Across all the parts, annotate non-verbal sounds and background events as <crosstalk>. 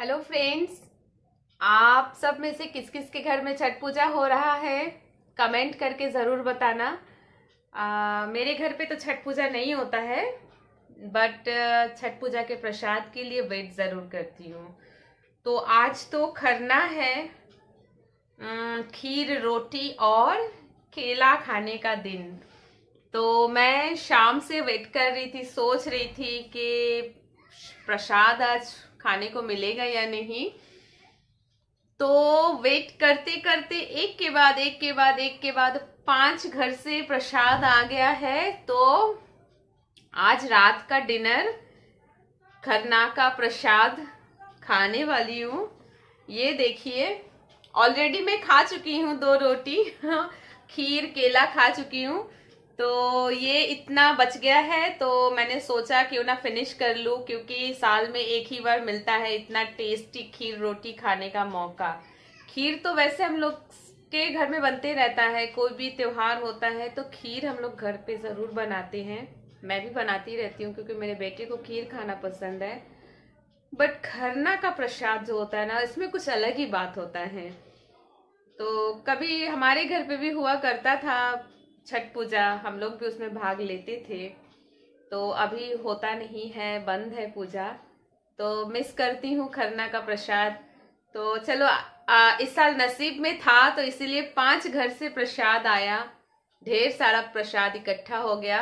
hello friends आप सब में से किस किस के घर में छठ पूजा हो रहा है कमेंट करके ज़रूर बताना आ, मेरे घर पे तो छठ पूजा नहीं होता है बट छठ पूजा के प्रसाद के लिए वेट ज़रूर करती हूँ तो आज तो खरना है खीर रोटी और केला खाने का दिन तो मैं शाम से वेट कर रही थी सोच रही थी कि प्रसाद आज खाने को मिलेगा या नहीं तो वेट करते करते एक के बाद एक के बाद एक के बाद पांच घर से प्रसाद आ गया है तो आज रात का डिनर खरना का प्रसाद खाने वाली हूँ ये देखिए ऑलरेडी मैं खा चुकी हूँ दो रोटी <laughs> खीर केला खा चुकी हूँ तो ये इतना बच गया है तो मैंने सोचा क्यों ना फिनिश कर लूँ क्योंकि साल में एक ही बार मिलता है इतना टेस्टी खीर रोटी खाने का मौका खीर तो वैसे हम लोग के घर में बनते रहता है कोई भी त्यौहार होता है तो खीर हम लोग घर पे ज़रूर बनाते हैं मैं भी बनाती रहती हूँ क्योंकि मेरे बेटे को खीर खाना पसंद है बट खरना का प्रसाद जो होता है ना इसमें कुछ अलग ही बात होता है तो कभी हमारे घर पे भी हुआ करता था छठ पूजा हम लोग भी उसमें भाग लेते थे तो अभी होता नहीं है बंद है पूजा तो मिस करती हूँ खरना का प्रसाद तो चलो आ, इस साल नसीब में था तो इसीलिए पांच घर से प्रसाद आया ढेर सारा प्रसाद इकट्ठा हो गया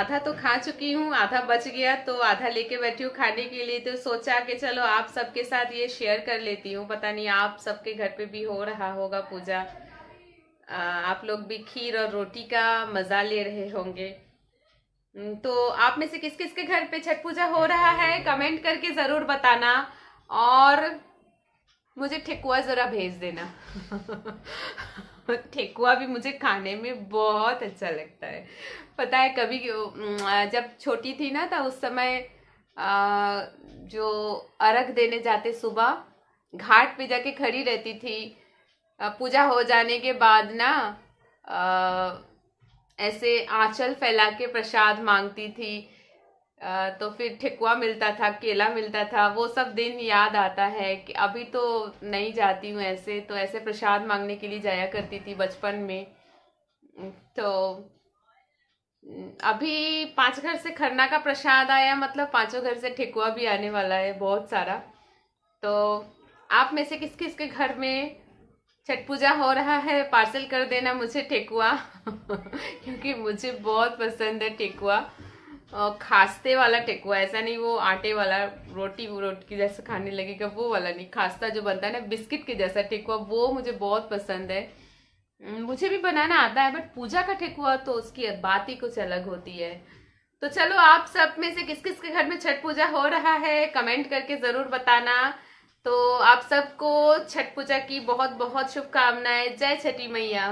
आधा तो खा चुकी हूँ आधा बच गया तो आधा लेके बैठी हूँ खाने के लिए तो सोचा कि चलो आप सबके साथ ये शेयर कर लेती हूँ पता नहीं आप सबके घर पे भी हो रहा होगा पूजा आप लोग भी खीर और रोटी का मज़ा ले रहे होंगे हम्म, तो आप में से किस किस के घर पे छठ पूजा हो रहा है कमेंट करके ज़रूर बताना और मुझे ठेकुआ ज़रा भेज देना <laughs> ठेकुआ भी मुझे खाने में बहुत अच्छा लगता है पता है कभी हम्म, जब छोटी थी ना तो उस समय जो अर्घ देने जाते सुबह घाट पे जाके खड़ी रहती थी पूजा हो जाने के बाद ना ऐसे आंचल फैला के प्रसाद मांगती थी आ, तो फिर ठेकुआ मिलता था केला मिलता था वो सब दिन याद आता है कि अभी तो नहीं जाती हूँ ऐसे तो ऐसे प्रसाद मांगने के लिए जाया करती थी बचपन में तो अभी पांच घर से खरना का प्रसाद आया मतलब पांचों घर से ठेकुआ भी आने वाला है बहुत सारा तो आप में से किस किस के घर में छठ पूजा हो रहा है पार्सल कर देना मुझे ठेकुआ <laughs> क्योंकि मुझे बहुत पसंद है ठेकुआ और खास्ते वाला ठेकुआ ऐसा नहीं वो आटे वाला रोटी रोटी की जैसा खाने लगेगा वो वाला नहीं खास्ता जो बनता है ना बिस्किट के जैसा ठेकुआ वो मुझे बहुत पसंद है मुझे भी बनाना आता है बट पूजा का ठेकुआ तो उसकी बात ही कुछ अलग होती है तो चलो आप सब में से किस किस के घर में छठ पूजा हो रहा है कमेंट करके ज़रूर बताना तो आप सबको छठ पूजा की बहुत बहुत शुभकामनाएं जय छठी मैया